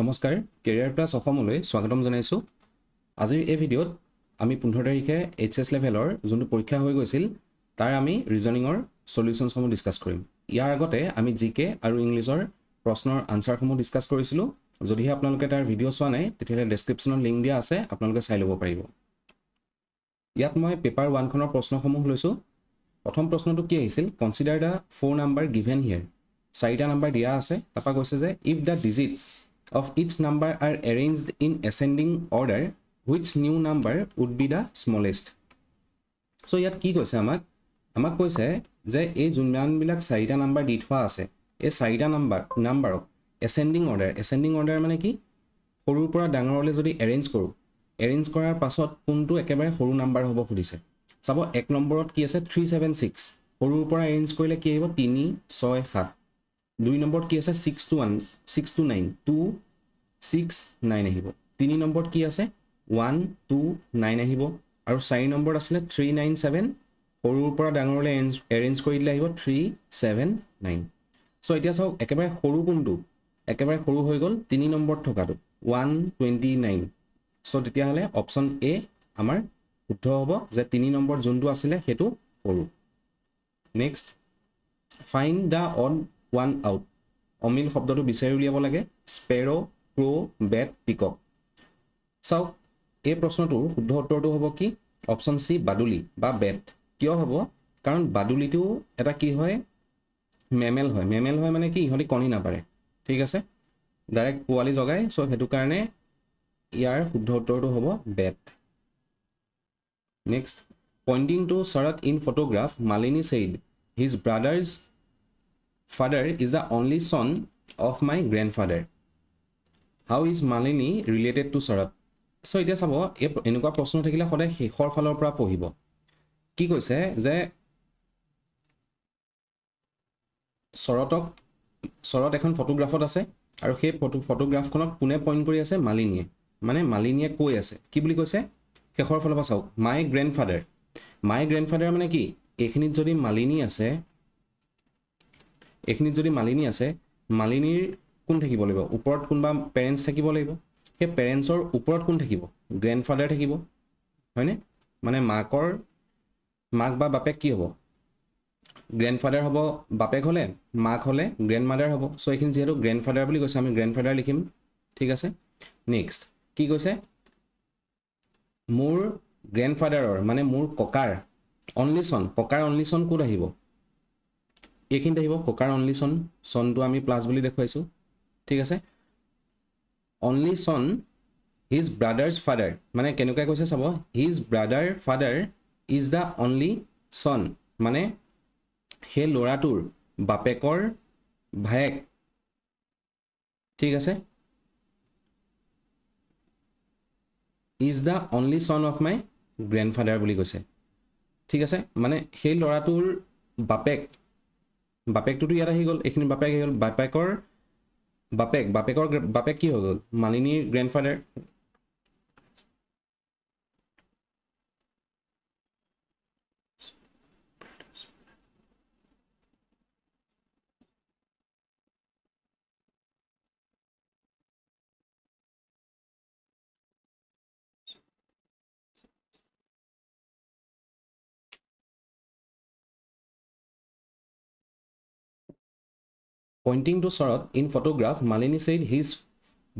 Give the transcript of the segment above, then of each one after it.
নমস্কাৰ career plus অসমলৈ স্বাগতম জনাইছোঁ আজিৰ এই ভিডিঅ'ত আমি পোন্ধৰ তাৰিখে এইচ এছ লেভেলৰ যোনটো পৰীক্ষা হৈ গৈছিল তাৰ আমি ৰিজনিঙৰ চলিউশ্যনসমূহ ডিছকাছ কৰিম ইয়াৰ আগতে আমি জি কে আৰু ইংলিছৰ প্ৰশ্নৰ আনচাৰসমূহ ডিছকাছ কৰিছিলোঁ যদিহে আপোনালোকে তাৰ ভিডিঅ' চোৱা নাই তেতিয়াহ'লে ডেছক্ৰিপশ্যনত লিংক দিয়া আছে আপোনালোকে চাই ল'ব পাৰিব ইয়াত মই পেপাৰ ওৱানখনৰ প্ৰশ্নসমূহ লৈছোঁ প্ৰথম প্ৰশ্নটো কি আহিছিল consider the four number given here চাৰিটা নাম্বাৰ দিয়া আছে তাৰপৰা কৈছে যে if the digits of each number are arranged in ascending order which new number would be the smallest so yat ki koise amak amak koise je ei junman bilak sarita number di thwa ase ei sarita number number of ascending order ascending order mane ki horu pura dangor ole jodi arrange koru arrange korar pasot kuntu ekebare horu number hobo khulise sabo ek number ot ki ase 376 horu pura arrange korile ki hobo 3 6 7 দুই নম্বৰত কি আছে six two one six two nine two six nine আহিব তিনি নম্বৰত কি আছে one two nine আহিব আৰু চাৰি নম্বৰত আছিলে থ্ৰী নাইন ছেভেন সৰুৰ পৰা ডাঙৰলৈ এৰেঞ্জ কৰি দিলে আহিব থ্ৰী ছেভেন নাইন চ' এতিয়া চাওক একেবাৰে সৰু কোনটো একেবাৰে সৰু হৈ গ'ল তিনি নম্বৰত থকাটো ওৱান টুৱেণ্টি নাইন চ' তেতিয়াহ'লে অপশ্যন এ আমাৰ শুদ্ধ হ'ব যে তিনি নম্বৰত যোনটো আছিলে সেইটো সৰু next find the odd one out অমিল শব্দটো বিচাৰি উলিয়াব লাগে স্পেৰ' প্ৰ' বেট পিকক চাওক এই প্ৰশ্নটোৰ শুদ্ধ উত্তৰটো হ'ব কি অপশ্যন চি বাদুলি বা বেট কিয় হ'ব কাৰণ বাদুলিটো এটা কি হয় মেমেল হয় মেমেল হয় মানে কি ইহঁতি কণী নাপাৰে ঠিক আছে ডাইৰেক্ট পোৱালি জগাই চ' সেইটো কাৰণে ইয়াৰ শুদ্ধ উত্তৰটো হ'ব বেট next pointing to Sharat in photograph Malini said his brother's father is the only son of my grandfather how is Malini related to Sharat so' এতিয়া চাব এই এনেকুৱা প্ৰশ্ন থাকিলে সদায় শেষৰ ফালৰ পৰা পঢ়িব কি কৈছে যে শৰতক শৰত এখন ফটোগ্ৰাফত আছে আৰু সেই ফটো ফটোগ্ৰাফখনক কোনে পইণ্ট কৰি আছে মালিনীয়ে মানে মালিনীয়ে কৈ আছে কি বুলি কৈছে শেষৰ ফালৰ পৰা চাওক মাই গ্ৰেণ্ডফাদাৰ মাই গ্ৰেণ্ডফাদাৰ মানে কি এইখিনিত যদি মালিনী আছে এইখিনিত যদি মালিনী আছে মালিনীৰ কোন থাকিব লাগিব ওপৰত কোনোবা পেৰেণ্টছ থাকিব লাগিব সেই পেৰেণ্টছৰ ওপৰত কোন থাকিব গ্ৰেণ্ড ফাদাৰ থাকিব হয়নে মানে মাকৰ মাক বা বাপেক কি হ'ব গ্ৰেণ্ড ফাদাৰ হ'ব বাপেক হ'লে মাক হ'লে গ্ৰেণ্ড মাদাৰ হ'ব চ' এইখিনি যিহেতু গ্ৰেণ্ড ফাদাৰ বুলি কৈছে আমি গ্ৰেণ্ড ফাদাৰ লিখিম ঠিক আছে নেক্সট কি কৈছে মোৰ গ্ৰেণ্ড ফাদাৰৰ মানে মোৰ ককাৰ অনলি চন ককাৰ অনলি চন ক'ত আহিব এইখিনিত আহিব ককাৰ অনলি চন চনটো আমি প্লাছ বুলি দেখুৱাইছোঁ ঠিক আছে অনলি চন হিজ ব্ৰাদাৰ্ছ ফাদাৰ মানে কেনেকুৱাই কৈছে চাব his brother father is the only son মানে সেই ল'ৰাটোৰ বাপেকৰ ভায়েক ঠিক আছে is the only son of my grandfather বুলি কৈছে ঠিক আছে মানে সেই ল'ৰাটোৰ বাপেক বাপেকটোতো ইয়াত আহি গ'ল এইখিনি বাপেক আহি গ'ল বাপেকৰ বাপেক বাপেকৰ বাপেক কি হৈ গ'ল মালিনীৰ grandfather pointing to Sharat in photograph Malini said his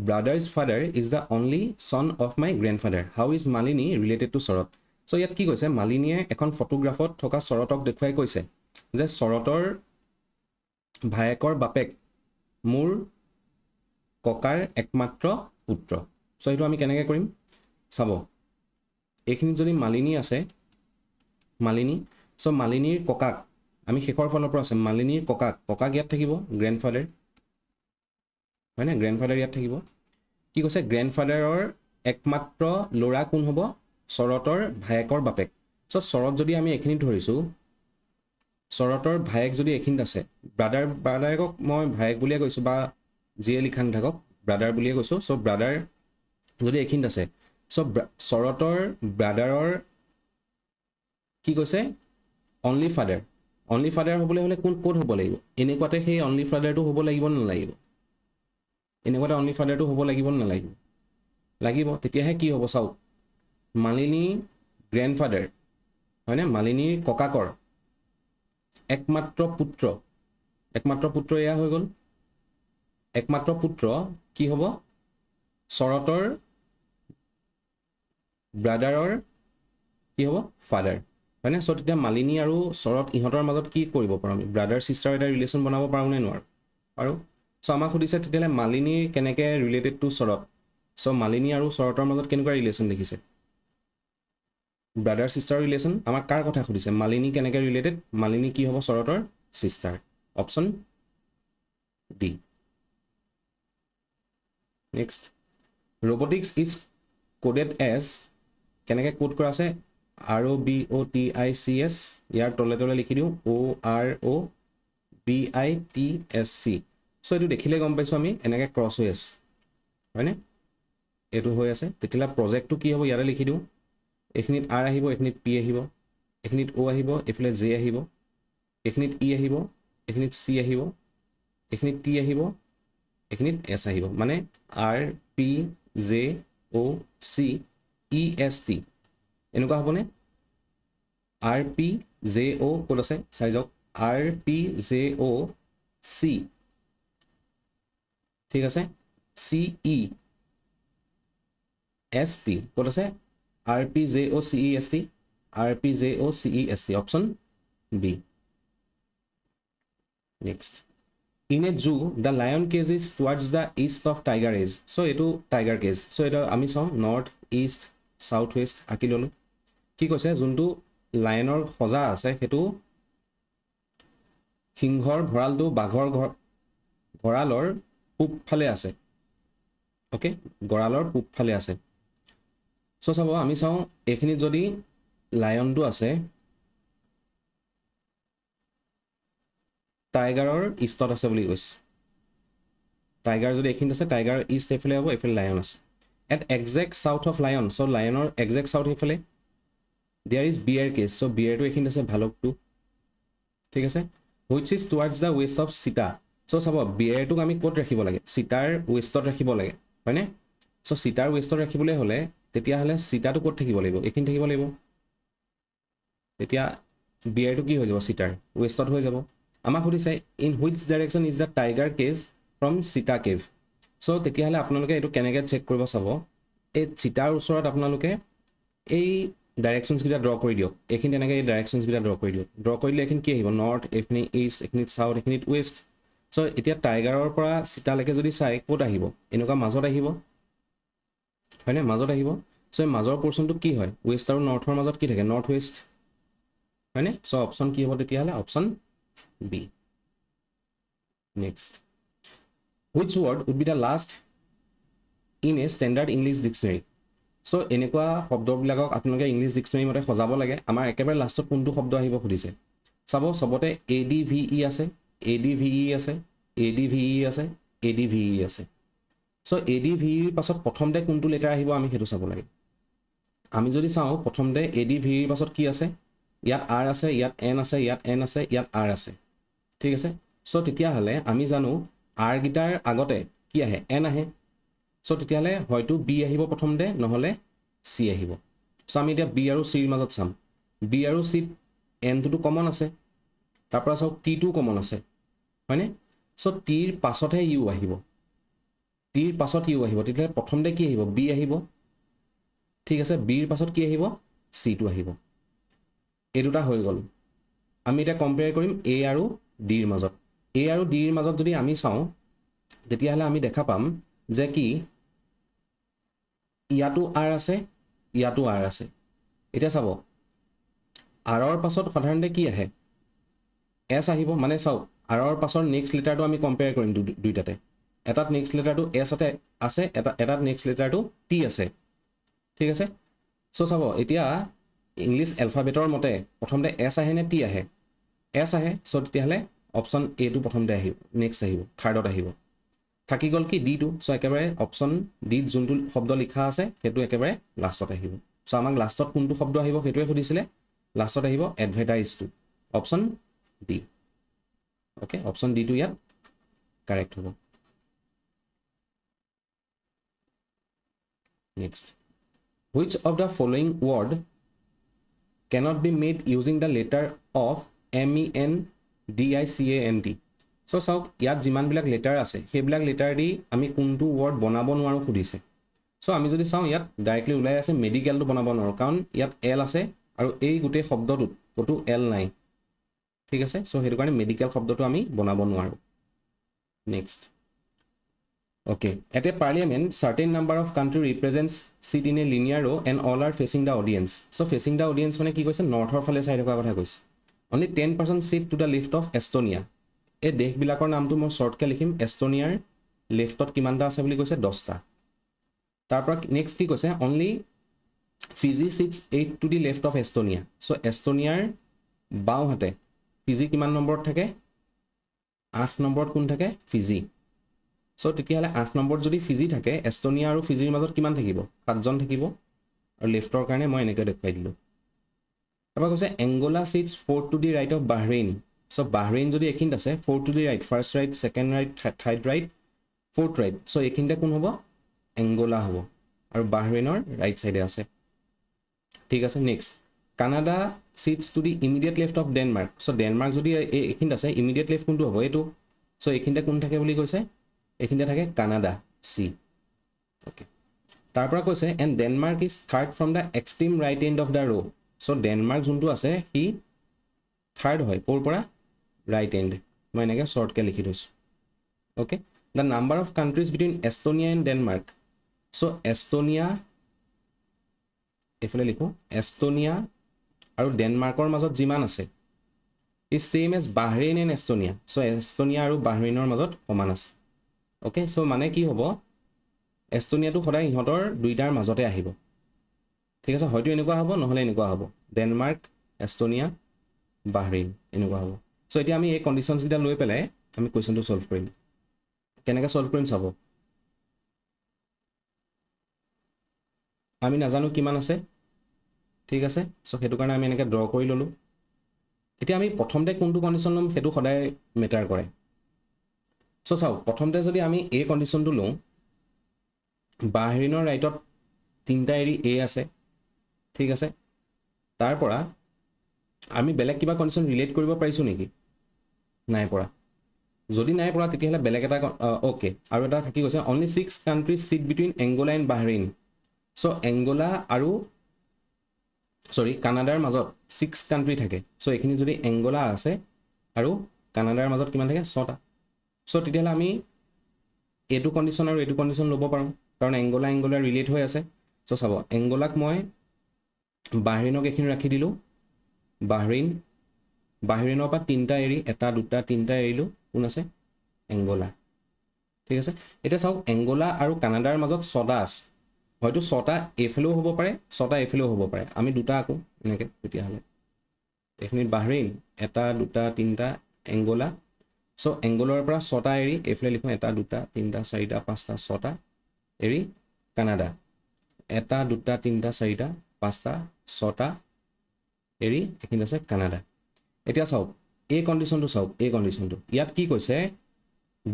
brother is father is the only son of my grandfather how is Malini related to Sharat so' ইয়াত কি কৈছে মালিনীয়ে এখন ফটোগ্ৰাফত থকা চৰতক দেখুৱাই কৈছে যে চৰতৰ ভায়েকৰ বাপেক মোৰ ককাৰ একমাত্ৰ পুত্ৰ চ' সেইটো আমি কেনেকৈ কৰিম চাব এইখিনিত যদি মালিনী আছে মালিনী চ' মালিনীৰ ককাক আমি শেষৰ ফালৰ পৰা আছে মালিনীৰ ককাক ককাক ইয়াত থাকিব গ্ৰেণ্ডফাদাৰ হয়নে গ্ৰেণ্ডফাদাৰ ইয়াত থাকিব কি কৈছে গ্ৰেণ্ডফাদাৰৰ একমাত্ৰ ল'ৰা কোন হ'ব শৰতৰ ভায়েকৰ বাপেক চ' শৰত যদি আমি এইখিনিত ধৰিছোঁ শৰতৰ ভায়েক যদি এইখিনিত আছে ব্ৰাদাৰ ব্ৰাদাৰেকক মই ভায়েক বুলিয়ে কৈছোঁ বা যিয়ে লিখা নাথাকক ব্ৰাদাৰ বুলিয়ে কৈছোঁ চ' ব্ৰাদাৰ যদি এইখিনিত আছে চ' শৰতৰ ব্ৰাদাৰৰ কি কৈছে অনলি ফাদাৰ অনলি ফাদাৰ হ'বলৈ হ'লে কোন ক'ত হ'ব লাগিব এনেকুৱাতে সেই অনলি ফাদাৰটো হ'ব লাগিব নালাগিব এনেকুৱাতে অনলি ফাদাৰটো হ'ব লাগিব নালাগিব লাগিব তেতিয়াহে কি হ'ব চাওক মালিনী গ্ৰেণ্ড ফাদাৰ হয়নে মালিনীৰ ককাকৰ একমাত্ৰ পুত্ৰ একমাত্ৰ পুত্ৰ এয়া হৈ গ'ল একমাত্ৰ পুত্ৰ কি হ'ব শৰতৰ ব্ৰাদাৰৰ কি হ'ব ফাদাৰ হয়নে চ' তেতিয়া মালিনী আৰু শৰত ইহঁতৰ মাজত কি কৰিব পাৰোঁ আমি ব্ৰাদাৰ ছিষ্টাৰ এটা ৰিলেশ্যন বনাব পাৰোঁনে নোৱাৰোঁ পাৰোঁ চ' আমাক সুধিছে তেতিয়াহ'লে মালিনী কেনেকৈ related to Sharat so' Malini আৰু শৰতৰ মাজত কেনেকুৱা ৰিলেশ্যন দেখিছে ব্ৰাদাৰ ছিষ্টাৰ ৰিলেশ্যন আমাক কাৰ কথা সুধিছে মালিনী কেনেকৈ ৰিলেটেড মালিনী কি হ'ব শৰতৰ sister option D next robotics is coded as কেনেকৈ কোড কৰা আছে R O' B O' T I C S ইয়াৰ তলে তলে লিখি দিওঁ O' R O' B I T S C so' এইটো দেখিলে গম পাইছোঁ আমি এনেকৈ ক্ৰছ হৈ আছে হয়নে এইটো হৈ আছে তেতিয়াহ'লে প্ৰজেক্টটো কি হ'ব ইয়াতে লিখি দিওঁ এইখিনিত আৰ আহিব এইখিনিত পি আহিব এইখিনিত অ' আহিব এইফালে জে আহিব এইখিনিত ই আহিব এইখিনিত চি আহিব এইখিনিত টি আহিব এইখিনিত এছ আহিব মানে R P J O' C E S T এনেকুৱা হ'বনে আৰ পি জে অ' ক'ত আছে চাই যাওক R P J O' C ঠিক আছে চি ই এছ পি ক'ত আছে R P J O' C E S T R P J O' C E S T option B next in a zoo the lion cage is towards the east of tiger cage so' এইটো tiger cage চ' এইটো আমি চাওঁ north east south west আঁকি ল'লোঁ কি কৈছে যোনটো লাইনৰ সজা আছে সেইটো সিংহৰ ভঁৰালটো বাঘৰ ঘৰ ভঁৰালৰ পূবফালে আছে অ'কে গঁৰালৰ পূবফালে আছে চ' চাব আমি চাওঁ এইখিনিত যদি লায়নটো আছে টাইগাৰৰ ইষ্টত আছে বুলি কৈছে টাইগাৰ যদি এইখিনিত আছে টাইগাৰ ইষ্ট এইফালে হ'ব এইফালে লায়ন আছে at exact south of lion so' লায়নৰ একজেক্ট চাউথ সেইফালে there is bear cave so bear টু এখিনি আছে ভালক টু ঠিক আছে which is towards the west of Sita so সাব বিয়ার টুক আমি কত রাখব লাগে সীতার ওয়েস্টত রাখব লাগে হয়নে সো সীতার ওয়েস্টত রাখবলে হলে তেতিয়া হলে সীতাটো কত থাকিব লাগিব এখিনি থাকিব লাগিব তেতিয়া বিয়ারটো কি হয়ে যাব সীতার ওয়েস্টত হয়ে যাব আমাক সুধিছে in which direction is the tiger cave from Sita cave so তেতিয়া হলে আপনাদের এই কেনকে চেক করব চাব এই চিতার ওসর আপনাদের এই ডাইৰেকশ্যনছকেইটা ড্ৰ কৰি দিয়ক এইখিনি তেনেকৈ ডাইৰেকশ্যনছকেইটা ড্ৰ কৰি দিয়ক ড্ৰ কৰিলে এইখিনি কি আহিব নৰ্থ এইখিনি ইষ্ট এইখিনিত ছাউথ এইখিনিত ৱেষ্ট চ' এতিয়া টাইগাৰৰ পৰা চিতালৈকে যদি চাই ক'ত আহিব এনেকুৱা মাজত আহিব হয়নে মাজত আহিব চ' মাজৰ পৰ্চনটো কি হয় ৱেষ্ট আৰু নৰ্থৰ মাজত কি থাকে নৰ্থ ৱেষ্ট হয়নে চ' অপচন কি হ'ব তেতিয়াহ'লে option B next which word would be the last in a standard English dictionary so' এনেকুৱা শব্দবিলাকক আপোনালোকে ইংলিছ ডিক্সনেৰী মতে সজাব লাগে আমাৰ একেবাৰে লাষ্টত কোনটো শব্দ আহিব খুজিছে চাব চবতে এ ডি ভি ই আছে এ ডি ভি ই আছে এ ডি ভি ই আছে এ ডি ভি ই আছে চ' এ ডি ভি ইৰ পাছত প্ৰথমতে কোনটো লেটাৰ আহিব আমি সেইটো চাব লাগে আমি যদি চাওঁ প্ৰথমতে এ ডি ভি ইৰ পাছত কি আছে ইয়াত আৰ আছে ইয়াত এন আছে ইয়াত এন আছে ইয়াত আৰ আছে ঠিক আছে চ' তেতিয়াহ'লে আমি জানো আৰকেইটাৰ আগতে কি আহে এন আহে সো তেতিয়ালে হয়তো বি আহিব প্ৰথমতে নহলে সি আহিব সো আমি এতিয়া বি আৰু সিৰ মাজত চাম বি আৰু সি এনটোতো কমন আছে তাৰ পৰা চাওক টিটো কমন আছে হয়নে সো টিৰ পাছতহে ইউ আহিব টিৰ পাছত ইউ আহিব তেতিয়াহ'লে প্ৰথমতে কি আহিব বি আহিব ঠিক আছে বিৰ পাছত কি আহিব চিটো আহিব এই দুটা হৈ গ'ল আমি এতিয়া কম্পেয়াৰ কৰিম এ আৰু ডিৰ মাজত এ আৰু ডিৰ মাজত যদি আমি চাওঁ তেতিয়াহ'লে আমি দেখা পাম যে কি ইয়াতো আৰ আছে ইয়াতো আৰ আছে এতিয়া চাব আৰৰ পাছত সাধাৰণতে কি আহে এছ আহিব মানে চাওক আৰৰ পাছৰ নেক্সট লেটাৰটো আমি কম্পেয়াৰ কৰিম দুইটাতে এটাত নেক্সট লেটাৰটো এছ এটা আছে এটা এটাত নেক্সট লেটাৰটো টি আছে ঠিক আছে চ' চাব এতিয়া ইংলিছ এলফাবেটৰ মতে প্ৰথমতে এছ আহে নে টি আহে এছ আহে চ' তেতিয়াহ'লে অপশ্যন এটো প্ৰথমতে আহিব নেক্সট আহিব থাৰ্ডত আহিব থাকি গ'ল কি ডি টু চ' একেবাৰে অপশ্যন ডি যোনটো শব্দ লিখা আছে সেইটো একেবাৰে লাষ্টত আহিব চ' আমাক লাষ্টত কোনটো শব্দ আহিব সেইটোৱে সুধিছিলে লাষ্টত আহিব এডভাৰটাইজটো অপশ্যন ডি অ'কে অপশ্যন ডিটো ইয়াত কাৰেক্ট হ'ব next which of the following word cannot be made using the letter of M E N D I c A N D so চাওক ইয়াত যিমানবিলাক লেটাৰ আছে সেইবিলাক লেটাৰ দি আমি কোনটো ৱৰ্ড বনাব নোৱাৰোঁ সুধিছে সো আমি যদি চাওঁ ইয়াত ডাইৰেক্টলি ওলাই আছে মেডিকেলটো বনাব নোৱাৰোঁ কাৰণ ইয়াত এল আছে আৰু এই গোটেই শব্দটোত ক'তো এল নাই ঠিক আছে চ' সেইটো কাৰণে মেডিকেল শব্দটো আমি বনাব নোৱাৰোঁ next okay at a parliament certain number of country represents sit in a linear row' and all are facing the audience so' facing the audience মানে কি কৈছে নৰ্থৰ ফালে চাই থকাৰ কথা কৈছে only ten percent sit to the left of Estonia এই দেশবিলাকৰ নামটো মই শ্বৰ্টকৈ লিখিম এষ্টনিয়াৰ লেফ্টত কিমানটা আছে বুলি কৈছে দহটা তাৰপৰা নেক্সট কি কৈছে only Fiji sits eight to the left of Estonia so' এষ্টনিয়াৰ বাওঁহাতে ফিজি কিমান নম্বৰত থাকে আঠ নম্বৰত কোন থাকে ফিজি চ' তেতিয়াহ'লে আঠ নম্বৰত যদি ফিজি থাকে এষ্টনিয়া আৰু ফিজিৰ মাজত কিমান থাকিব সাতজন থাকিব আৰু লেফ্টৰ কাৰণে মই এনেকৈ দেখুৱাই দিলোঁ তাৰপৰা কৈছে Angola sits fourth to the right of Bahrain so Bahrain যদি এখিনিত আছে four to the right first right second right third right fourth right so এখিনিত কোন হব এঙ্গোলা হব আর বাহরেইনর রাইট সাইডে আছে ঠিক আছে next Canada sits to the immediate left of Denmark so Denmark যদি এখিনিত আছে ইমিডিয়েট লেফট কোনটো হব এটো সো এখিনিত কোন থাকে বলি কৈছে এখিনিত থাকে কানাডা সি ওকে তারপর কৈছে and Denmark is third from the extreme right end of the row so Denmark যোনটো আছে হি থাৰ্ড হয় ক'ৰ পৰা right end মই এনেকে শর্টকে লিখি দিছো okay the number of countries between Estonia and Denmark so Estonia এফালে লিখো এস্টোনিয়া আৰু ডেনমাৰ্কৰ মাজত জিমান আছে ই same as Bahrain and Estonia so Estonia আৰু বাহৰেইনৰ মাজত সমান আছে ওকে সো মানে কি হব এস্টোনিয়াটো সদায় ইহঁতৰ দুইটাৰ মাজতে আহিব ঠিক আছে হয়তো এনেকুৱা হ'ব নহ'লে এনেকুৱা হ'ব ডেনমাৰ্ক এষ্টোনিয়া বাহৰেইন এনেকুৱা হ'ব চ' এতিয়া আমি এই কণ্ডিশ্যনছকেইটা লৈ পেলাই আমি কুৱেশ্যনটো চল্ভ কৰিম কেনেকৈ চল্ভ কৰিম চাব আমি নাজানো কিমান আছে ঠিক আছে চ' সেইটো কাৰণে আমি এনেকৈ ড্ৰ কৰি ল'লোঁ এতিয়া আমি প্ৰথমতে কোনটো কণ্ডিশ্যন ল'ম সেইটো সদায় মেটাৰ কৰে চ' চাওক প্ৰথমতে যদি আমি এই কণ্ডিশ্যনটো লওঁ বাহৰিণৰ ৰাইটত তিনিটা এৰি এ আছে ঠিক আছে তাৰ পৰা আমি বেলেগ কিবা কণ্ডিশ্যন ৰিলেট কৰিব পাৰিছোঁ নেকি নাই পৰা যদি নাই পৰা তেতিয়াহ'লে বেলেগ এটা অ'কে আৰু এটা থাকি গৈছে only six countries sit between Angola and Bahrain so' Angola আৰু চৰি কানাডাৰ মাজত ছিক্স কাণ্ট্ৰি থাকে চ' এইখিনি যদি এংগোলা আছে আৰু কানাডাৰ মাজত কিমান থাকে ছটা চ' তেতিয়াহ'লে আমি এইটো কণ্ডিশ্যন আৰু এইটো কণ্ডিশ্যন ল'ব পাৰোঁ কাৰণ এংগোলা এংগোলা ৰিলেট হৈ আছে চ' চাব এংগোলাক মই বাহৰেইনক এইখিনি ৰাখি দিলোঁ বাহৰিন বাহৰেইনৰ পৰা তিনিটা এৰি এটা দুটা তিনিটা এৰিলোঁ কোন আছে এংগোলা ঠিক আছে এতিয়া চাওক এংগোলা আৰু কানাডাৰ মাজত ছটা আছে হয়তো ছটা এইফালেও হ'ব পাৰে ছটা এফেলেও হ'ব পাৰে আমি দুটা আকৌ এনেকৈ তেতিয়াহ'লে এইখিনিত বাহৰেইন এটা দুটা তিনিটা এংগোলা চ' এংগোলৰ পৰা ছটা এৰি এফালে লিখোঁ এটা দুটা তিনিটা চাৰিটা পাঁচটা ছটা এৰি কানাডা এটা দুটা তিনিটা চাৰিটা পাঁচটা ছটা এৰি এইখিনি আছে কানাডা এতিয়া চাওক এই কণ্ডিশ্যনটো চাওক এই কণ্ডিশ্যনটো ইয়াত কি কৈছে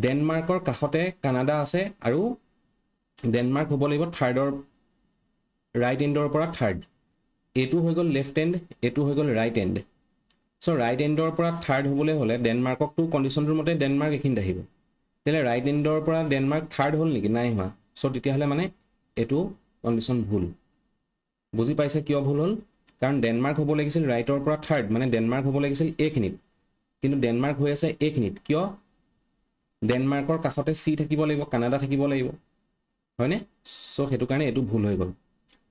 ডেনমাৰ্কৰ কাষতে কানাডা আছে আৰু ডেনমাৰ্ক হ'ব লাগিব থাৰ্ডৰ ৰাইট এণ্ডৰ পৰা থাৰ্ড এইটো হৈ গ'ল লেফ্ট এণ্ড এইটো হৈ গ'ল ৰাইট এণ্ড চ' ৰাইট এণ্ডৰ পৰা থাৰ্ড হ'বলৈ হ'লে ডেনমাৰ্ককটো কণ্ডিশ্যনটোৰ মতে ডেনমাৰ্ক এইখিনিত আহিব তেতিয়াহ'লে ৰাইট এণ্ডৰ পৰা ডেনমাৰ্ক থাৰ্ড হ'ল নেকি নাই হোৱা চ' তেতিয়াহ'লে মানে এইটো কণ্ডিশ্যন ভুল বুজি পাইছে কিয় ভুল হ'ল কাৰণ ডেনমাৰ্ক হ'ব লাগিছিল ৰাইটৰ পৰা থাৰ্ড মানে ডেনমাৰ্ক হ'ব লাগিছিল এইখিনিত কিন্তু ডেনমাৰ্ক হৈ আছে এইখিনিত কিয় ডেনমাৰ্কৰ কাষতে চি থাকিব লাগিব কানাডা থাকিব লাগিব হয়নে চ' সেইটো কাৰণে এইটো ভুল হৈ গ'ল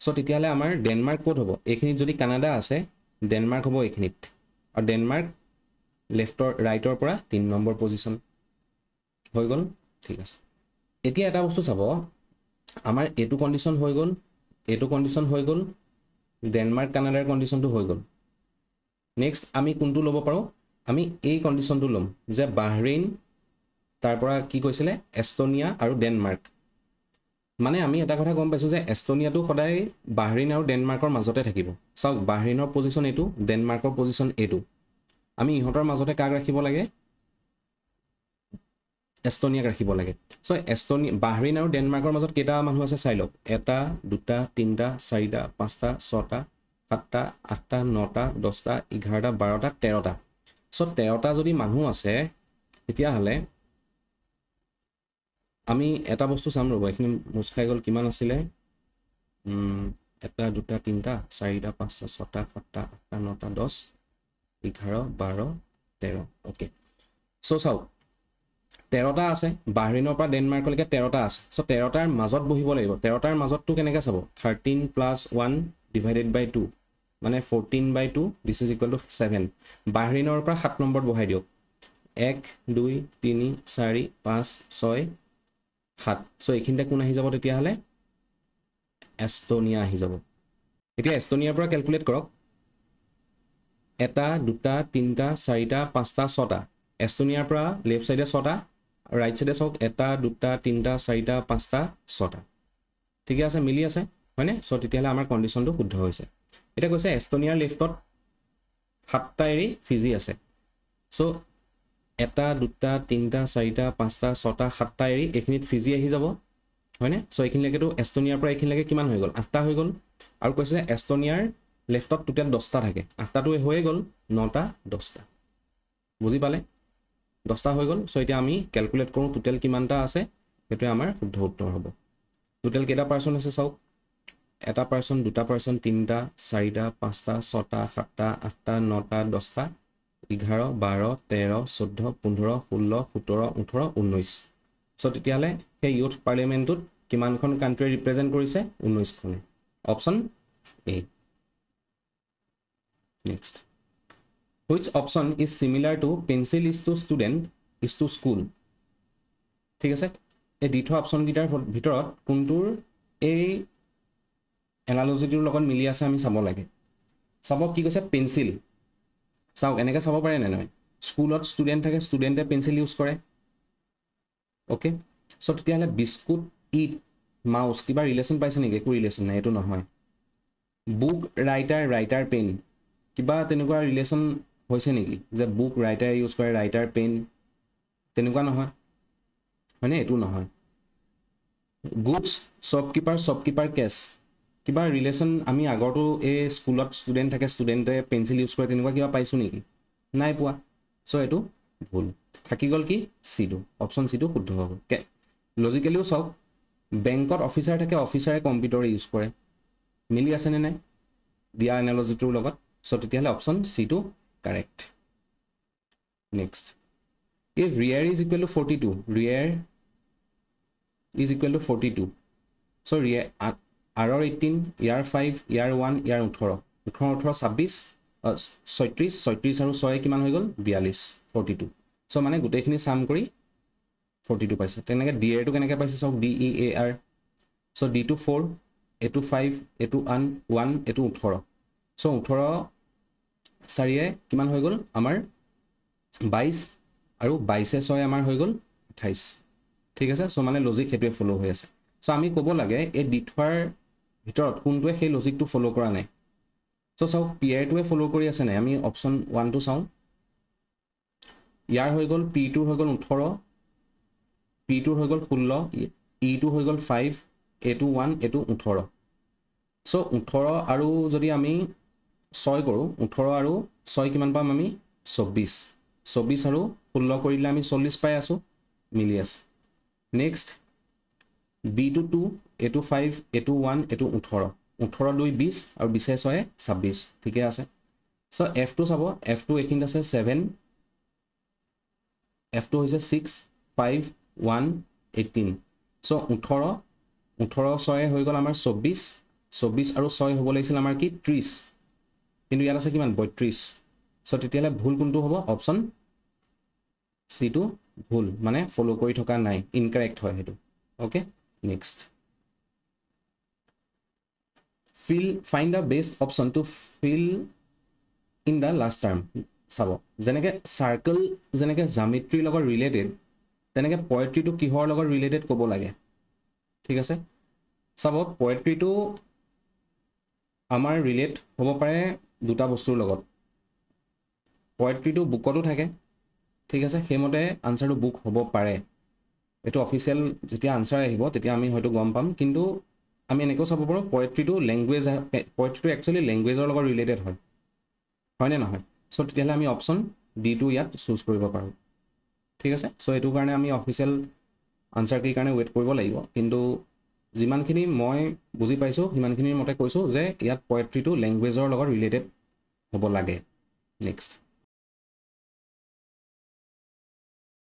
চ' তেতিয়াহ'লে আমাৰ ডেনমাৰ্ক ক'ত হ'ব এইখিনিত যদি কানাডা আছে ডেনমাৰ্ক হ'ব এইখিনিত আৰু ডেনমাৰ্ক লেফ্টৰ ৰাইটৰ পৰা তিনি নম্বৰ পজিশ্যন হৈ গ'ল ঠিক আছে এতিয়া এটা বস্তু চাব আমাৰ এইটো কণ্ডিশ্যন হৈ গ'ল এইটো কণ্ডিশ্যন হৈ গ'ল ডেনমাৰ্ক কানাডাৰ কণ্ডিশ্যনটো হৈ গ'ল নেক্সট আমি কোনটো ল'ব পাৰোঁ আমি এই কণ্ডিশ্যনটো ল'ম যে বাহৰেইন তাৰ পৰা কি কৈছিলে এষ্টনিয়া আৰু ডেনমাৰ্ক মানে আমি এটা কথা গম পাইছোঁ যে এষ্টনিয়াটো সদায় বাহৰেইন আৰু ডেনমাৰ্কৰ মাজতে থাকিব চাওক বাহৰেইনৰ পজিশ্যন এইটো ডেনমাৰ্কৰ পজিশ্যন এইটো আমি ইহঁতৰ মাজতে কাক ৰাখিব লাগে এষ্টনিয়াক ৰাখিব লাগে চ' এষ্টনি বাহৰেইন আৰু ডেনমাৰ্কৰ মাজত কেইটা মানুহ আছে চাই লওক এটা দুটা তিনিটা চাৰিটা পাঁচটা ছটা সাতটা আঠটা নটা দহটা এঘাৰটা বাৰটা তেৰটা চ' তেৰটা যদি মানুহ আছে তেতিয়াহ'লে আমি এটা বস্তু চাম ৰ'ব এইখিনি মোচ খাই গ'ল কিমান আছিলে এটা দুটা তিনিটা চাৰিটা পাঁচটা ছটা সাতটা আঠটা নটা দহ এঘাৰ বাৰ তেৰ অ'কে চ' চাওক তেৰটা আছে বাহৰেইনৰ পৰা ডেনমাৰ্কলৈকে তেৰটা আছে চ' তেৰটাৰ মাজত বহিব লাগিব তেৰটাৰ মাজতটো কেনেকৈ চাব thirteen plus one divided by two মানে fourteen by two this is equal to seven বাহৰিনৰ পৰা সাত নম্বৰত বহাই দিয়ক এক দুই তিনি চাৰি পাঁচ ছয় সাত চ' এইখিনিতে কোন আহি যাব তেতিয়াহ'লে এষ্টনিয়া আহি যাব এতিয়া এষ্টনিয়াৰ পৰা কেলকুলেট কৰক এটা দুটা তিনিটা চাৰিটা পাঁচটা ছটা এষ্টনিয়াৰ পৰা লেফ্ট ছাইডে ছটা ৰাইট চাইডে চাওক এটা দুটা তিনিটা চাৰিটা পাঁচটা ছটা ঠিকে আছে মিলি আছে হয়নে চ' তেতিয়াহ'লে আমাৰ কণ্ডিশ্যনটো শুদ্ধ হৈছে এতিয়া কৈছে এষ্টনিয়াৰ লেফ্টত সাতটা এৰি ফিজি আছে চ' এটা দুটা তিনিটা চাৰিটা পাঁচটা ছটা সাতটা এৰি এইখিনিত ফিজি আহি যাব হয়নে চ' এইখিনিলৈকেতো এষ্টনিয়াৰ পৰা এইখিনিলৈকে কিমান হৈ গ'ল আঠটা হৈ গ'ল আৰু কৈছে এষ্টনিয়াৰ লেফ্টত টোটেল দহটা থাকে আঠটাটো হৈয়ে গ'ল নটা দহটা বুজি পালে দহটা হৈ গ'ল চ' এতিয়া আমি কেলকুলেট কৰোঁ টোটেল কিমানটা আছে সেইটোৱে আমাৰ শুদ্ধ উত্তৰ হ'ব টোটেল কেইটা পাৰ্চন আছে চাওক এটা পাৰ্চন দুটা পাৰ্চন তিনিটা চাৰিটা পাঁচটা ছটা সাতটা আঠটা নটা দহটা এঘাৰ বাৰ তেৰ চৈধ্য পোন্ধৰ ষোল্ল সোতৰ ওঠৰ ঊনৈছ চ' তেতিয়াহ'লে সেই ইউথ পাৰ্লিয়ামেণ্টটোত কিমানখন কাণ্ট্ৰি ৰিপ্ৰেজেণ্ট কৰিছে ঊনৈছখনে option A next which option is similar to pencil is to student is to school ঠিক আছে এই দ্বিতীয় অপশ্যনকেইটাৰ ভিতৰত কোনটোৰ এই এনালজিটোৰ লগত মিলি আছে আমি চাব লাগে চাব কি কৈছে পেঞ্চিল চাওক এনেকৈ চাব পাৰে নে নহয় স্কুলত ষ্টুডেণ্ট থাকে ষ্টুডেণ্টে পেঞ্চিল ইউজ কৰে অ'কে চ' তেতিয়াহ'লে বিস্কুট ইট মাউচ কিবা ৰিলেশ্যন পাইছে নেকি একো ৰিলেশ্যন নাই এইটো নহয় বুক ৰাইটাৰ ৰাইটাৰ পেন কিবা তেনেকুৱা ৰিলেশ্যন হৈছে নেকি যে বুক ৰাইটাৰে ইউজ কৰে ৰাইটাৰ পেন তেনেকুৱা নহয় হয়নে এইটো নহয় গুডছ শ্বপকিপাৰ শ্বপকিপাৰ কেছ কিবা ৰিলেশ্যন আমি আগৰটো এই স্কুলত ষ্টুডেণ্ট থাকে ষ্টুডেণ্টে পেঞ্চিল ইউজ কৰে তেনেকুৱা কিবা পাইছোঁ নেকি নাই পোৱা চ' এইটো ভুল থাকি গ'ল কি চিটো অপশ্যন চিটো শুদ্ধ হ'ব কে লজিকেলিও চাওক বেংকত অফিচাৰ থাকে অফিচাৰে কম্পিউটাৰ ইউজ কৰে মিলি আছেনে নাই দিয়া এনালজিটোৰ লগত চ' তেতিয়াহ'লে অপশ্যন চিটো correct next if rear is equal to 42 rear is equal to 42 so rear r 18 r 5 r 1 r 18 18 26 36 36 aru 6 kiman hoigol 42 42 so mane gute khini sum kori 42 paisa tenake da to kenake paisa so d e a r so d to 4 a to 5 a to 1 1 a to 18 so 18 চাৰিয়ে কিমান হৈ গ'ল আমাৰ বাইছ আৰু বাইছে ছয় আমাৰ হৈ গ'ল আঠাইছ ঠিক আছে চ' মানে লজিক সেইটোৱে ফ'ল' হৈ আছে চ' আমি ক'ব লাগে এই দি থোৱাৰ ভিতৰত কোনটোৱে সেই লজিকটো ফ'ল' কৰা নাই চ' চাওক পি আই টোৱে ফ'ল' কৰি আছে নাই আমি অপশ্যন ওৱানটো চাওঁ ইয়াৰ হৈ গ'ল পি টোৰ হৈ গ'ল ওঠৰ পি টোৰ হৈ গ'ল ষোল্ল ই e টো হৈ গ'ল ফাইভ এইটো ওৱান এইটো ওঠৰ চ' ওঠৰ আৰু যদি আমি ছয় কৰোঁ ওঠৰ আৰু ছয় কিমান পাম আমি চৌব্বিছ চৌব্বিছ আৰু ষোল্ল কৰিলে আমি চল্লিছ পাই আছোঁ মিলি আছে নেক্সট বি টু টু এইটো ফাইভ এইটো ওৱান এইটো ওঠৰ ওঠৰ দুই বিছ আৰু বিছে ছয়ে ছাব্বিছ ঠিকে আছে চ' এফ টু চাব এফ টু এইখিনিত আছে ছেভেন এফ টু হৈছে six five one eighteen so' ওঠৰ ওঠৰ ছয়ে হৈ গ'ল আমাৰ চৌব্বিছ চৌব্বিছ আৰু ছয় হ'ব লাগিছিল আমাৰ কি ত্ৰিছ কিন্তু ইয়াত আছে কিমান বত্ৰিছ চ' তেতিয়াহ'লে ভুল কোনটো হ'ব অপশ্যন চিটো ভুল মানে ফ'ল' কৰি থকা নাই ইনকাৰেক্ট হয় সেইটো okay next fill find the best option to fill in the last term চাব যেনেকৈ চাৰ্কল যেনেকৈ জামিত্ৰীৰ লগত ৰিলেটেড তেনেকৈ পয়েট্ৰিটো কিহৰ লগত ৰিলেটেড ক'ব লাগে ঠিক আছে চাব পয়েট্ৰিটো আমাৰ ৰিলেট হ'ব পাৰে দুটা বস্তুৰ লগত পয়েট্ৰিটো বুকতো থাকে ঠিক আছে সেইমতে আনচাৰটো বুক হ'ব পাৰে এইটো অফিচিয়েল যেতিয়া আনচাৰ আহিব তেতিয়া আমি হয়তো গম পাম কিন্তু আমি এনেকৈও চাব পাৰোঁ পয়েট্ৰিটো লেংগুৱেজ পয়েট্ৰিটো একচুৱেলি লেংগুৱেজৰ লগত ৰিলেটেড হয় হয়নে নহয় চ' তেতিয়াহ'লে আমি অপশ্যন ডিটো ইয়াত চুজ কৰিব পাৰোঁ ঠিক আছে চ' এইটো কাৰণে আমি অফিচিয়েল আনচাৰটিৰ কাৰণে ৱেইট কৰিব লাগিব কিন্তু যিমানখিনি মই বুজি পাইছোঁ সিমানখিনিৰ মতে কৈছোঁ যে ইয়াত পয়েট্ৰিটো লেংগুৱেজৰ লগত ৰিলেটেড হ'ব লাগে next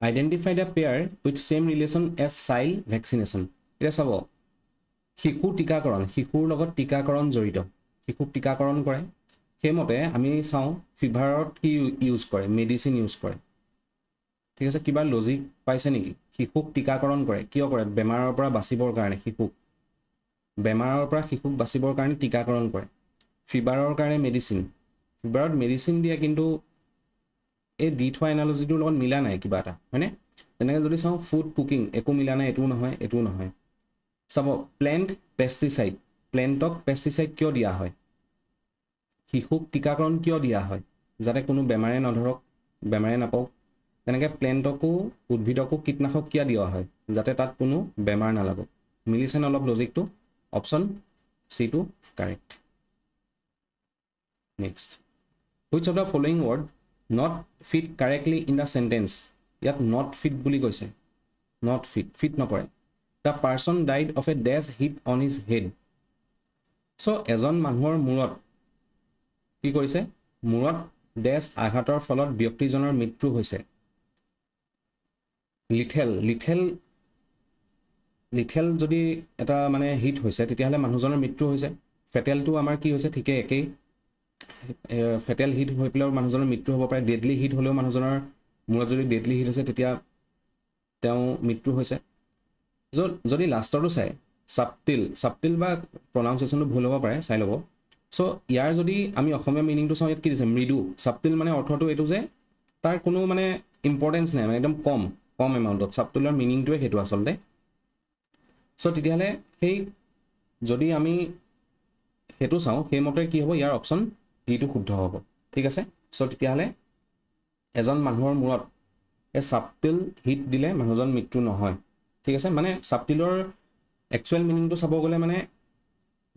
identify the pair with same relation as child vaccination এতিয়া চাব শিশু টীকাকৰণ শিশুৰ লগত টীকাকৰণ জড়িত শিশুক টীকাকৰণ কৰে সেইমতে আমি চাওঁ ফিভাৰত কি ইউজ কৰে মেডিচিন ইউজ কৰে ঠিক আছে কিবা লজিক পাইছে নেকি শিশুক টীকাকৰণ কৰে কিয় কৰে বেমাৰৰ পৰা বাচিবৰ কাৰণে শিশুক বেমাৰৰ পৰা শিশুক বাচিবৰ কাৰণে টীকাকৰণ কৰে ফিবাৰৰ কাৰণে মেডিচিন ফিবাৰত মেডিচিন দিয়ে কিন্তু এই দি থোৱা এনালজিটোৰ লগত মিলা নাই কিবা এটা হয়নে তেনেকৈ যদি চাওঁ ফুড কুকিং একো মিলা নাই এইটোও নহয় এইটোও নহয় চাব প্লেণ্ট পেষ্টিচাইড প্লেণ্টক পেষ্টিচাইড কিয় দিয়া হয় শিশুক টীকাকৰণ কিয় দিয়া হয় যাতে কোনো বেমাৰে নধৰক বেমাৰে নাপাওক তেনেকৈ প্লেণ্টকো উদ্ভিদকো কীটনাশক কিয় দিয়া হয় যাতে তাত কোনো বেমাৰ নালাগে মিলিছে অলপ লজিকটো অপশ্যন চিটো correct next which of the following word not fit correctly in the sentence ইয়াত নট ফিট বুলি কৈছে নট ফিট ফিট নকৰে the person died of a death hit on his head so' এজন মানুহৰ মূৰত কি কৰিছে মূৰত ডেছ আঘাতৰ ফলত ব্যক্তিজনৰ মৃত্যু হৈছে লিথেল লিথেল লিথেল যদি এটা মানে হিট হৈছে তেতিয়াহ'লে মানুহজনৰ মৃত্যু হৈছে ফেটেলটো আমাৰ কি হৈছে ঠিকে একেই ফেটেল হিট হৈ পেলাইও মানুহজনৰ মৃত্যু হ'ব পাৰে ডেডলি হিট হ'লেও মানুহজনৰ মূৰত যদি ডেডলি হিট হৈছে তেতিয়া তেওঁ মৃত্যু হৈছে য'ত যদি লাষ্টৰটো চাই চাপটিল চাপটিল বা প্ৰনাউঞ্চিয়েশ্যনটো ভুল হ'ব পাৰে চাই ল'ব চ' ইয়াৰ যদি আমি অসমীয়া মিনিংটো চাওঁ ইয়াত কি দিছে মৃদু চাপটিল মানে অৰ্থটো এইটো যে তাৰ কোনো মানে ইম্পৰ্টেঞ্চ নাই মানে একদম কম কম এমাউণ্টত চাবটুলৰ মিনিংটোৱে সেইটো আচলতে চ' তেতিয়াহ'লে সেই যদি আমি সেইটো চাওঁ সেইমতে কি হ'ব ইয়াৰ অপশ্যন ডিটো শুদ্ধ হ'ব ঠিক আছে চ' তেতিয়াহ'লে এজন মানুহৰ মূৰত এই চাপটিল হিট দিলে মানুহজন মৃত্যু নহয় ঠিক আছে মানে চাপটিলৰ একচুৱেল মিনিংটো চাব গ'লে মানে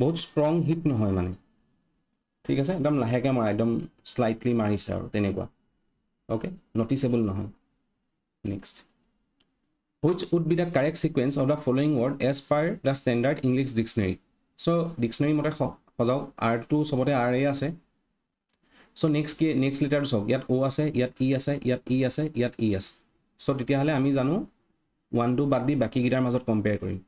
বহুত ষ্ট্ৰং হিট নহয় মানে ঠিক আছে একদম লাহেকৈ মৰা একদম শ্লাইটলি মাৰিছে আৰু তেনেকুৱা অ'কে নটিচেবল নহয় next which would be the correct sequence of the following word as per the standard english dictionary so dictionary mote hojao r2 sobote r a ase so next ke next letter so yat o ase yat e ase yat e ase yat e as so tetia hale ami janu 1 2 badi baki gitar majot compare korim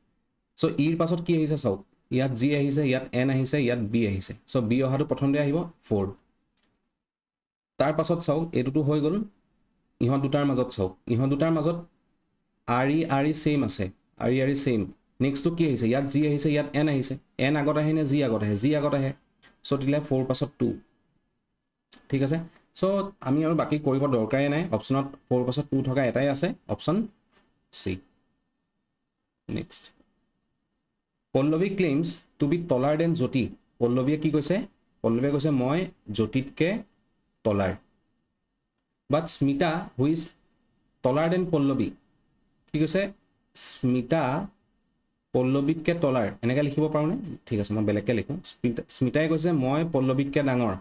so e r pasot ki aise so yat g aise yat n aise yat b aise so b ohar prothom de ahibo 4 tar pasot so etu tu hoi gol ইহঁত দুটাৰ মাজত চাওক ইহঁত দুটাৰ মাজত আৰি আৰি same আছে আৰি আৰি ছেইম নেক্সটটো কি আহিছে ইয়াত জি আহিছে ইয়াত এন আহিছে এন আগত আহে নে জি আগত আহে জি আগত আহে চ' দিলে ফ'ৰ পাছত টু ঠিক আছে চ' আমি আৰু বাকী কৰিব দৰকাৰে নাই অপশ্যনত ফ'ৰ পাছত টু থকা এটাই আছে option C next Pallavi claims to be taller than Jyoti পল্লৱীয়ে কি কৈছে পল্লৱীয়ে কৈছে মই জ্যোতিতকৈ taller but Smita who's taller than Pallavi ঠিক আছে স্মিতা পল্লৱীতকৈ তলাৰ এনেকৈ লিখিব পাৰোঁনে ঠিক আছে মই বেলেগকৈ লিখোঁ স্মিতা স্মিতাই কৈছে মই পল্লৱীতকৈ ডাঙৰ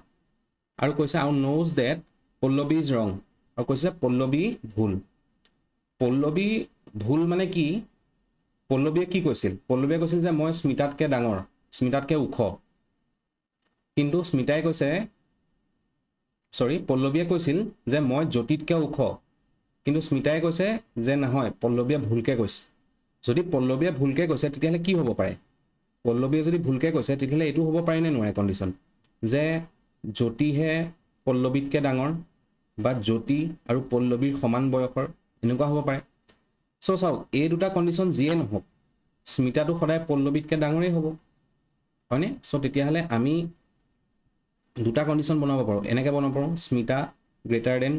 আৰু কৈছে আৰু ন'জ ডেট পল্লৱী ইজ ৰং আৰু কৈছে পল্লৱী ভুল পল্লৱী ভুল মানে কি পল্লৱীয়ে কি কৈছিল পল্লৱীয়ে কৈছিল যে মই স্মিতাতকৈ ডাঙৰ স্মিতাতকৈ ওখ কিন্তু স্মিতাই কৈছে চৰি পল্লৱীয়ে কৈছিল যে মই জ্যোতিতকৈ ওখ কিন্তু স্মিতাই কৈছে যে নহয় পল্লৱীয়ে ভুলকৈ কৈছে যদি পল্লৱীয়ে ভুলকৈ কৈছে তেতিয়াহ'লে কি হ'ব পাৰে পল্লৱীয়ে যদি ভুলকৈ কৈছে তেতিয়াহ'লে এইটো হ'ব পাৰেনে নোৱাৰে কণ্ডিশ্যন যে জ্যোতিহে পল্লৱীতকৈ ডাঙৰ বা জ্যোতি আৰু পল্লৱীৰ সমান বয়সৰ এনেকুৱা হ'ব পাৰে চ' চাওক এই দুটা কণ্ডিশ্যন যিয়ে নহওক স্মিতাটো সদায় পল্লৱীতকৈ ডাঙৰেই হ'ব হয়নে চ' তেতিয়াহ'লে আমি দুটা কণ্ডিশ্যন বনাব পাৰোঁ এনেকৈ বনাব পাৰোঁ Smita greater than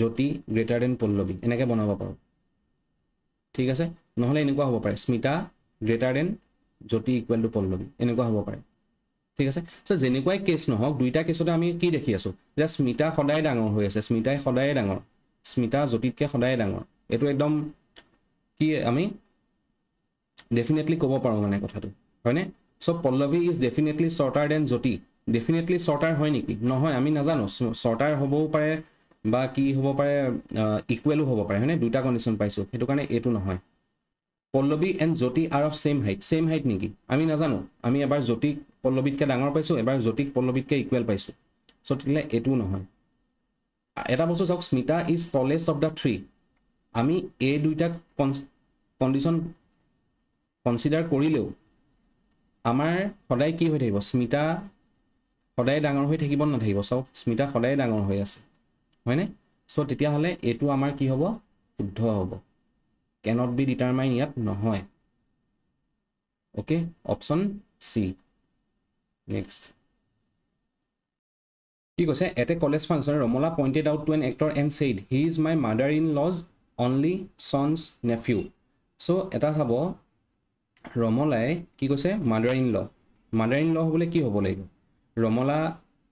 Jyoti greater than Pallavi এনেকৈ বনাব পাৰোঁ ঠিক আছে নহ'লে এনেকুৱা হ'ব পাৰে Smita greater than Jyoti equal to Pallavi এনেকুৱা হ'ব পাৰে ঠিক আছে চ' যেনেকুৱাই কেছ নহওক দুইটা কেছতে আমি কি দেখি আছোঁ যে স্মিতা সদায় ডাঙৰ হৈ আছে স্মিতাই সদায়ে ডাঙৰ স্মিতা জ্যোতিতকৈ সদায় ডাঙৰ এইটো একদম কি আমি ডেফিনেটলি ক'ব পাৰোঁ মানে কথাটো হয়নে so' Pallavi is definitely shorter than Jyoti definitely shorter হয় নেকি নহয় আমি নাজানো শ্বৰ্টাৰ হ'বও পাৰে বা কি হ'ব পাৰে ইকুৱেলো হ'ব পাৰে হয়নে দুটা কণ্ডিশ্যন পাইছোঁ সেইটো কাৰণে এইটো নহয় Pallavi and Jyoti are of same height same height নেকি আমি নাজানো আমি এবাৰ জ্যোতিক পল্লৱীতকৈ ডাঙৰ পাইছোঁ এবাৰ জ্যোতিক পল্লৱীতকৈ ইকুৱেল পাইছোঁ চ' তেতিয়াহ'লে এইটোও নহয় এটা বস্তু চাওক Smita is tallest of the three আমি এই দুইটাক কণ্ডিশ্যন কনচিডাৰ কৰিলেও আমাৰ সদায় কি হৈ থাকিব স্মিতা সদায় ডাঙৰ হৈ থাকিব নাথাকিব চাওক স্মিতা সদায় ডাঙৰ হৈ আছে হয়নে চ' তেতিয়াহ'লে এইটো আমাৰ কি হ'ব শুদ্ধ হ'ব কেনট বি ডিটাৰমাইন ইয়াত নহয় অ'কে অপশ্যন চি নেক্সট কি কৈছে at a college function Ramala pointed out to an actor and said he is my mother in law only son's nephew so' এটা চাব ৰমলাই কি কৈছে mother in law mother in law হ'বলৈ কি হ'ব লাগিব ৰমলা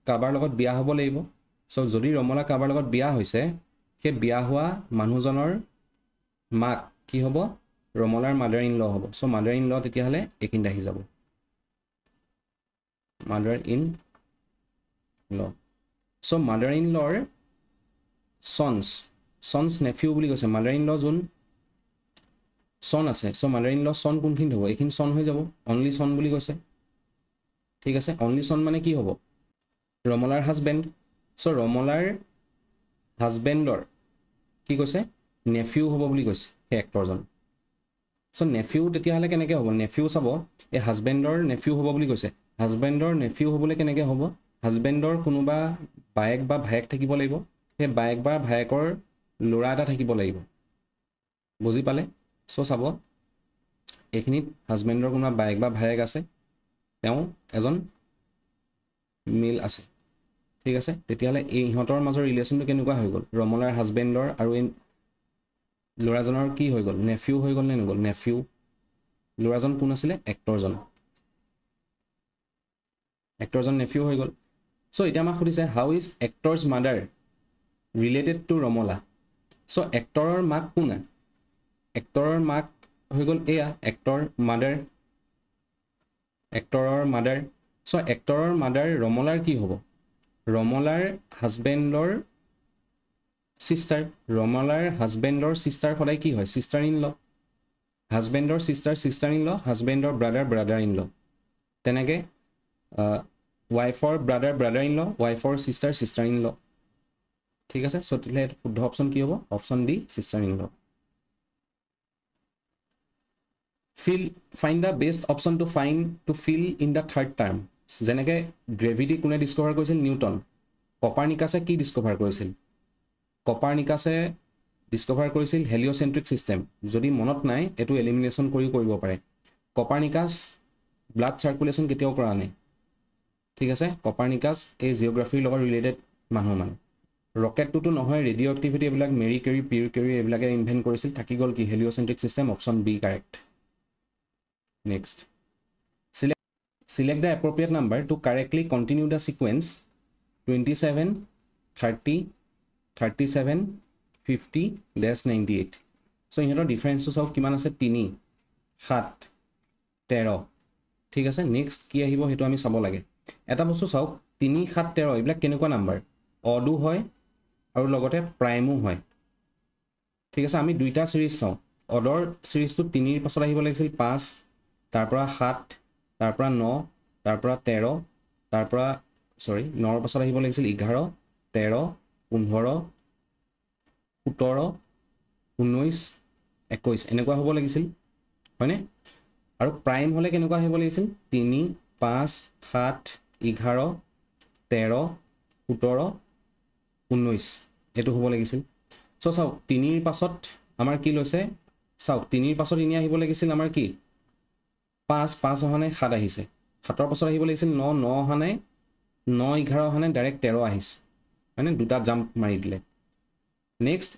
কাৰোবাৰ লগত বিয়া হ'ব লাগিব চ' যদি ৰমলা কাৰোবাৰ লগত বিয়া হৈছে সেই বিয়া হোৱা মানুহজনৰ মাক কি হ'ব ৰমলাৰ মাডাৰ ইন ল হ'ব চ' মাডাৰ ইন ল তেতিয়াহ'লে এইখিনিত আহি যাব মাডাৰ ইন ল চ' মাডাৰ ইন লৰ চনছ চনছ নেফিউ বুলি কৈছে মাডাৰ ইন ল যোন চন আছে চ' মাদাৰ ইন ল' চন কোনখিনিত হ'ব এইখিনি চন হৈ যাব অনলি চন বুলি কৈছে ঠিক আছে অনলি চন মানে কি হ'ব ৰমলাৰ হাজবেণ্ড চ' ৰমলাৰ হাজবেণ্ডৰ কি কৈছে নেফিউ হ'ব বুলি কৈছে সেই এক্টৰজন চ' নেফিউ তেতিয়াহ'লে কেনেকৈ হ'ব নেফিউ চাব এই হাজবেণ্ডৰ নেফিউ হ'ব বুলি কৈছে হাজবেণ্ডৰ নেফিউ হ'বলৈ কেনেকৈ হ'ব হাজবেণ্ডৰ কোনোবা বায়েক বা ভায়েক থাকিব লাগিব সেই বায়েক বা ভায়েকৰ ল'ৰা এটা থাকিব লাগিব বুজি পালে চ' চাব এইখিনিত হাজবেণ্ডৰ কোনোবা বায়েক বা ভায়েক আছে তেওঁ এজন মেল আছে ঠিক আছে তেতিয়াহ'লে এই ইহঁতৰ মাজৰ ৰিলেশ্যনটো কেনেকুৱা হৈ গ'ল ৰমলাৰ হাজবেণ্ডৰ আৰু এই ল'ৰাজনৰ কি হৈ গ'ল নেফিউ হৈ গ'ল নে নগ'ল নেফিউ ল'ৰাজন কোন আছিলে এক্টৰজন এক্টৰজন নেফিউ হৈ গ'ল চ' এতিয়া আমাক সুধিছে how is actor's mother related to Ramala so' এক্টৰৰ মাক কোন আছে এক্টৰৰ মাক হৈ গ'ল এয়া এক্টৰ মাডাৰ এক্টৰৰ মাডাৰ চ' এক্টৰৰ মাডাৰ ৰমলাৰ কি হ'ব ৰমলাৰ হাজবেণ্ডৰ ছিষ্টাৰ ৰমলাৰ হাজবেণ্ডৰ ছিষ্টাৰ সদায় কি হয় ছিষ্টাৰ ইন ল হাজবেণ্ডৰ ছিষ্টাৰ ছিষ্টাৰ ইন ল হাজবেণ্ডৰ ব্ৰাদাৰ ব্ৰাদাৰ ইন ল তেনেকৈ ৱাইফৰ brother brother in law ৱাইফৰ sister sister in ল ঠিক আছে চ' তেতিয়াহ'লে শুদ্ধ অপশ্যন কি হ'ব option D sister in law fill find the best option to fine to fill in the third term যেনেকৈ গ্ৰেভিটি কোনে ডিস্কভাৰ কৰিছিল নিউটন কপাৰ নিকাছে কি ডিস্কভাৰ কৰিছিল কপাৰ নিকাছে ডিস্কভাৰ কৰিছিল হেলিঅ'চেণ্ট্ৰিক ছিষ্টেম যদি মনত নাই এইটো এলিমিনেশ্যন কৰিও কৰিব পাৰে কপাৰ নিকাছ ব্লাড চাৰ্কুলেশ্যন কেতিয়াও কৰা নাই ঠিক আছে কপাৰ নিকাছ এই জিঅ'গ্ৰাফিৰ লগত ৰিলেটেড মানুহ মানে ৰকেটটোতো নহয় ৰেডিঅ' এক্টিভিটি এইবিলাক মেৰি কেৰি পিউৰ কেৰি এইবিলাকে ইনভেণ্ট কৰিছিল থাকি গ'ল কি heliocentric system option B correct next select select the appropriate number to correctly continue the sequence 27 30 37 50 dash 98 so here are differences of kimana se tini hat tero ঠিক আছে next কি আহিব হেতু আমি চাব লাগে এটা বস্তু চাওক তিনি সাত তেরো এইবিলাক কেনেকুৱা নাম্বাৰ অডো হয় আৰু লগতে প্ৰাইমো হয় ঠিক আছে আমি দুইটা চিৰিজ চাওঁ অডৰ চিৰিজটো তিনিৰ পাছত আহিব লাগিছিল পাঁচ তাৰ পৰা সাত তাৰ পৰা ন তাৰ পৰা তেৰ তাৰ পৰা চৰি নৰ পাছত আহিব লাগিছিল এঘাৰ তেৰ পোন্ধৰ সোতৰ ঊনৈছ একৈছ এনেকুৱা হ'ব লাগিছিল হয়নে আৰু প্ৰাইম হ'লে কেনেকুৱা আহিব লাগিছিল তিনি পাঁচ সাত এঘাৰ তেৰ সোতৰ ঊনৈছ এইটো হ'ব লাগিছিল চ' চাওক তিনিৰ পাছত আমাৰ কি লৈছে চাওক তিনিৰ পাছত এনেই আহিব লাগিছিল আমাৰ কি পাঁচ পাঁচ অহা নাই সাত আহিছে সাতৰ পাছত আহিব লাগিছিল ন ন অহা নাই ন এঘাৰ অহা নাই ডাইৰেক্ট তেৰ আহিছে হয়নে দুটা জাম্প মাৰি দিলে নেক্সট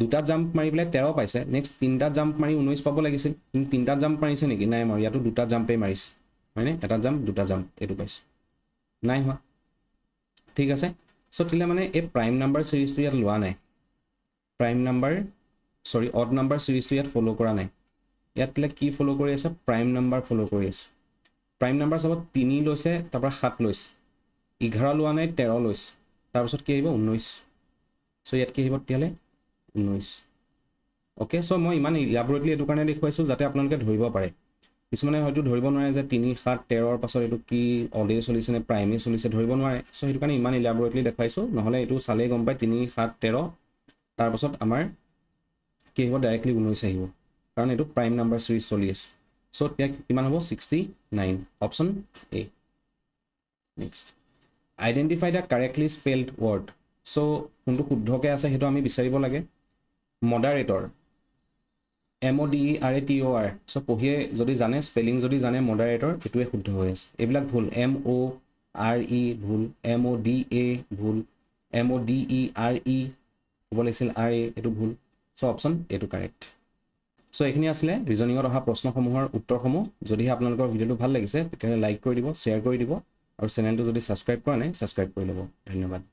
দুটা জাম্প মাৰি পেলাই তেৰ পাইছে নেক্সট তিনিটা জাম্প মাৰি ঊনৈছ পাব লাগিছিল কিন্তু তিনিটা জাম্প মাৰিছে নেকি নাই মাৰি ইয়াতো দুটা জাম্পেই মাৰিছে হয়নে এটা জাম্প দুটা জাম্প এইটো পাইছে নাই হোৱা ঠিক আছে চ' তেতিয়া মানে এই প্ৰাইম নাম্বাৰ চিৰিজটো ইয়াত লোৱা নাই prime number sorry odd number চিৰিজটো ইয়াত ফ'ল' কৰা নাই ইয়াত লাগে কি ফলো কৰি আছে প্ৰাইম নাম্বাৰ ফলো কৰি আছে প্ৰাইম নাম্বাৰ চাব তিনি লৈছে তাৰপৰা সাত লৈছে এঘাৰ লোৱা নাই তেৰ লৈছে তাৰপিছত কি আহিব ঊনৈছ চ' ইয়াত কি আহিব তেতিয়াহ'লে ঊনৈছ অ'কে চ' মই ইমান ইলাবৰেটলি এইটো কাৰণে দেখুৱাইছোঁ যাতে আপোনালোকে ধৰিব পাৰে কিছুমানে হয়তো ধৰিব নোৱাৰে যে তিনি সাত তেৰৰ পাছত এইটো কি অলৰেডি চলিছে নে প্ৰাইমেই চলিছে ধৰিব নোৱাৰে চ' সেইটো কাৰণে ইমান ইলাবৰেটলি দেখুৱাইছোঁ নহ'লে এইটো চালেই গম পায় তিনি সাত তেৰ তাৰপাছত আমাৰ কি আহিব ডাইৰেক্টলি ঊনৈছ আহিব কাৰণ এইটো প্ৰাইম নাম্বাৰ চিৰিজ চলি আছে চ' ইয়াক কিমান হ'ব sixty nine option A next identify the correctly spelled word so' কোনটো শুদ্ধকৈ আছে সেইটো আমি বিচাৰিব লাগে moderator M O' D E R A T O' R so' পঢ়িয়ে যদি জানে স্পেলিং যদি জানে মডাৰেটৰ সেইটোৱে শুদ্ধ হৈ আছে এইবিলাক ভুল এম অ' আৰ ই ভুল এম অ' ডি এ ভুল M O' D E R E হ'ব লাগিছিল আৰ এ এইটো ভুল চ' অপশ্যন এইটো কাৰেক্ট চ' এইখিনি আছিলে ৰিজনিঙত অহা প্ৰশ্নসমূহৰ উত্তৰসমূহ যদিহে আপোনালোকৰ ভিডিঅ'টো ভাল লাগিছে তেতিয়াহ'লে লাইক কৰি দিব শ্বেয়াৰ কৰি দিব আৰু চেনেলটো যদি ছাবস্ক্ৰাইব কৰা নাই ছাবস্ক্ৰাইব কৰি ল'ব ধন্যবাদ